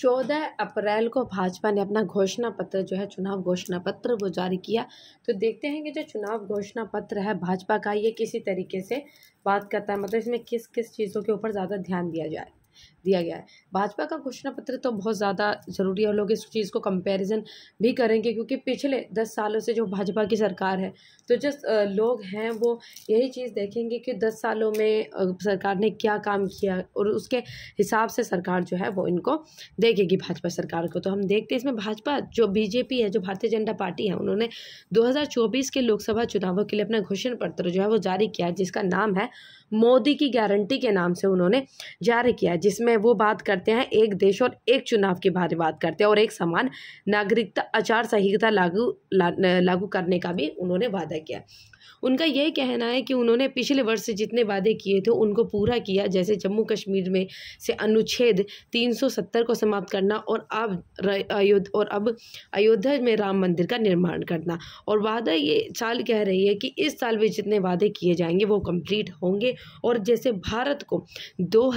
चौदह अप्रैल को भाजपा ने अपना घोषणा पत्र जो है चुनाव घोषणा पत्र वो जारी किया तो देखते हैं कि जो चुनाव घोषणा पत्र है भाजपा का ये किसी तरीके से बात करता है मतलब इसमें किस किस चीज़ों के ऊपर ज़्यादा ध्यान दिया जाए दिया गया है भाजपा का घोषणा पत्र तो बहुत ज़्यादा ज़रूरी है और लोग इस चीज़ को कंपैरिजन भी करेंगे क्योंकि पिछले दस सालों से जो भाजपा की सरकार है तो जिस लोग हैं वो यही चीज़ देखेंगे कि दस सालों में सरकार ने क्या काम किया और उसके हिसाब से सरकार जो है वो इनको देखेगी भाजपा सरकार को तो हम देखते हैं इसमें भाजपा जो बीजेपी है जो भारतीय जनता पार्टी है उन्होंने दो के लोकसभा चुनावों के लिए अपना घोषणा पत्र जो है वो जारी किया जिसका नाम है मोदी की गारंटी के नाम से उन्होंने जारी किया जिसमें वो बात करते हैं एक देश और एक चुनाव के बारे में बात करते हैं और एक समान नागरिकता आचार संहिता लागू ला, लागू करने का भी उन्होंने वादा किया उनका यह कहना है कि उन्होंने पिछले वर्ष से जितने वादे किए थे उनको पूरा किया जैसे जम्मू कश्मीर में से अनुच्छेद 370 को समाप्त करना और अब अयोध्या और अब अयोध्या में राम मंदिर का निर्माण करना और वादा ये साल कह रही है कि इस साल भी जितने वादे किए जाएंगे वो कंप्लीट होंगे और जैसे भारत को दो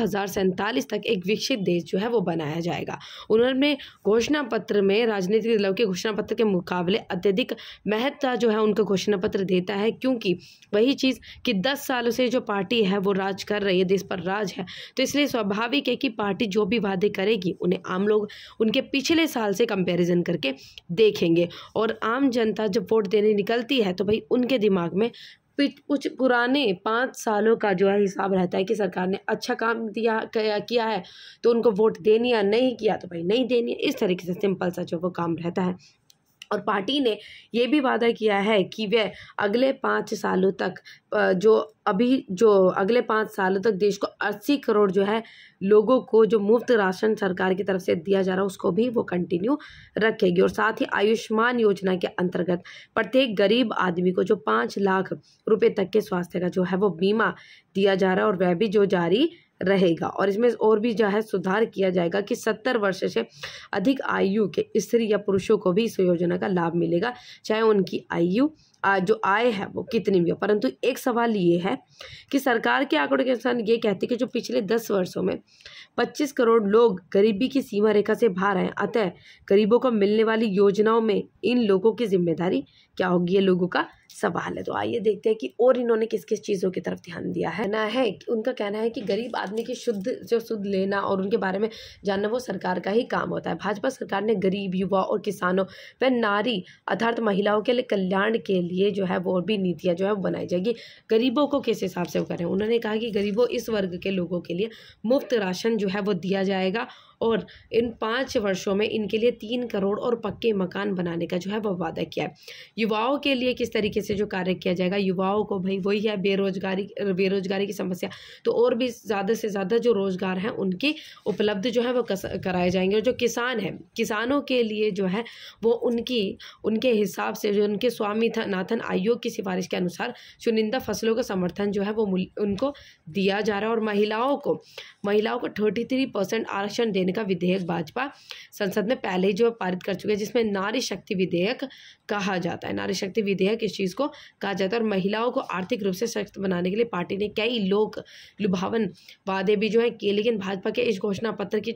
2024 तक एक विकसित देश जो है वो बनाया जाएगा उन्होंने घोषणा पत्र में राजनीतिक दलों के घोषणा पत्र के मुकाबले अत्यधिक महत्व जो है उनका घोषणा पत्र देता है क्योंकि वही चीज़ कि दस सालों से जो पार्टी है वो राज कर रही है देश पर राज है तो इसलिए स्वाभाविक है कि पार्टी जो भी वादे करेगी उन्हें आम लोग उनके पिछले साल से कंपेरिजन करके देखेंगे और आम जनता जब वोट देने निकलती है तो भाई उनके दिमाग में कुछ पुराने पाँच सालों का जो है हिसाब रहता है कि सरकार ने अच्छा काम दिया किया है तो उनको वोट देनी या नहीं किया तो भाई नहीं देनी है इस तरीके से सिंपल सा जो वो काम रहता है और पार्टी ने ये भी वादा किया है कि वह अगले पाँच सालों तक जो अभी जो अगले पाँच सालों तक देश को अस्सी करोड़ जो है लोगों को जो मुफ्त राशन सरकार की तरफ से दिया जा रहा है उसको भी वो कंटिन्यू रखेगी और साथ ही आयुष्मान योजना के अंतर्गत प्रत्येक गरीब आदमी को जो पाँच लाख रुपए तक के स्वास्थ्य का जो है वो बीमा दिया जा रहा है और वह भी जो जारी रहेगा और इसमें और भी जो है सुधार किया जाएगा कि सत्तर वर्ष से अधिक आयु के स्त्री या पुरुषों को भी इस योजना का लाभ मिलेगा चाहे उनकी आयु जो आय है वो कितनी भी हो परंतु एक सवाल ये है कि सरकार के आंकड़ों के अनुसार ये कहती है कि जो पिछले दस वर्षों में पच्चीस करोड़ लोग गरीबी की सीमा रेखा से बाहर आए अतः गरीबों को मिलने वाली योजनाओं में इन लोगों की जिम्मेदारी क्या होगी ये लोगों का सवाल है तो आइए देखते हैं कि और इन्होंने किस किस चीज़ों की तरफ ध्यान दिया है ना है उनका कहना है कि गरीब आदमी की शुद्ध जो शुद्ध लेना और उनके बारे में जानना वो सरकार का ही काम होता है भाजपा सरकार ने गरीब युवा और किसानों व नारी अर्थात महिलाओं के लिए कल्याण के लिए जो है वो भी नीतियाँ जो है बनाई जाएगी गरीबों को किस हिसाब से वो करें उन्होंने कहा कि गरीबों इस वर्ग के लोगों के लिए मुफ्त राशन जो है वो दिया जाएगा और इन पाँच वर्षों में इनके लिए तीन करोड़ और पक्के मकान बनाने का जो है वह वादा किया है युवाओं के लिए किस तरीके से जो कार्य किया जाएगा युवाओं को भाई वही है बेरोजगारी बेरोजगारी की समस्या तो और भी ज़्यादा से ज़्यादा जो रोज़गार हैं उनकी उपलब्ध जो है वो कराए जाएंगे और जो किसान हैं किसानों के लिए जो है वो उनकी उनके हिसाब से जो उनके स्वामीनाथन आयोग की सिफारिश के अनुसार चुनिंदा फसलों का समर्थन जो है वो उनको दिया जा रहा है और महिलाओं को महिलाओं को थर्टी थ्री परसेंट आरक्षण देने करने का विधेयक भाजपा संसद में पहले ही जो पारित कर चुके हैं जिसमें नारी शक्ति विधेयक कहा जाता है नारी शक्ति विधेयक इस चीज़ को कहा जाता है और महिलाओं को आर्थिक रूप से सशक्त बनाने के लिए पार्टी ने कई लोक लुभावन वादे भी जो हैं किए लेकिन भाजपा के इस घोषणा पत्र की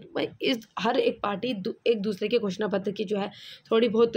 इस हर एक पार्टी एक दूसरे के घोषणा पत्र की जो है थोड़ी बहुत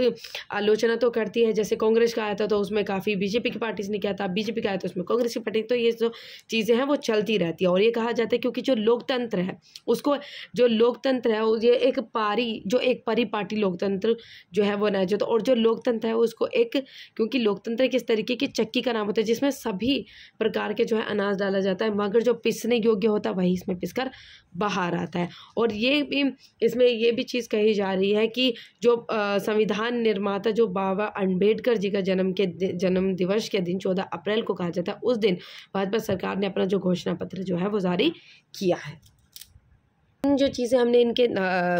आलोचना तो करती है जैसे कांग्रेस का आया था तो उसमें काफ़ी बीजेपी की पार्टीज ने किया था बीजेपी का आया तो उसमें कांग्रेस की पार्टी तो ये जो चीज़ें हैं वो चलती रहती है और ये कहा जाता है क्योंकि जो लोकतंत्र है उसको जो लोकतंत्र लोकतंत्र है ये एक पारी जो एक परिपाटी लोकतंत्र जो है वो ना जाता तो, और जो लोकतंत्र है उसको एक क्योंकि लोकतंत्र किस तरीके की चक्की का नाम होता है जिसमें सभी प्रकार के जो है अनाज डाला जाता है मगर जो पिसने योग्य होता है वही इसमें पिसकर बाहर आता है और ये भी इसमें ये भी चीज़ कही जा रही है कि जो संविधान निर्माता जो बाबा अम्बेडकर जी का जन्म के जन्म दिवस के दिन चौदह अप्रैल को कहा जाता है उस दिन भाजपा सरकार ने अपना जो घोषणा पत्र जो है वो जारी किया है जो चीज़ें हमने इनके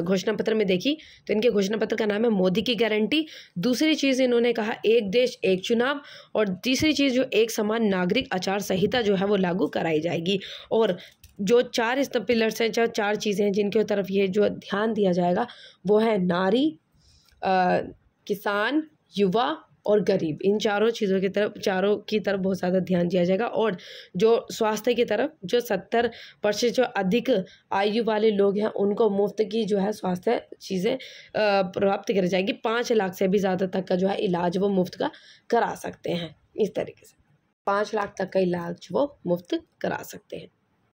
घोषणा पत्र में देखी तो इनके घोषणा पत्र का नाम है मोदी की गारंटी दूसरी चीज़ इन्होंने कहा एक देश एक चुनाव और तीसरी चीज़ जो एक समान नागरिक आचार संहिता जो है वो लागू कराई जाएगी और जो चार इस पिलर्स हैं चार चार चीज़ें हैं जिनके तरफ ये जो ध्यान दिया जाएगा वो है नारी आ, किसान युवा और गरीब इन चारों चीज़ों की तरफ चारों की तरफ बहुत ज़्यादा ध्यान दिया जाएगा और जो स्वास्थ्य की तरफ जो सत्तर परसेंट जो अधिक आयु वाले लोग हैं उनको मुफ्त की जो है स्वास्थ्य चीज़ें प्राप्त करी जाएगी पाँच लाख से भी ज़्यादा तक का जो है इलाज वो मुफ्त का करा सकते हैं इस तरीके से पाँच लाख तक का इलाज वो मुफ्त करा सकते हैं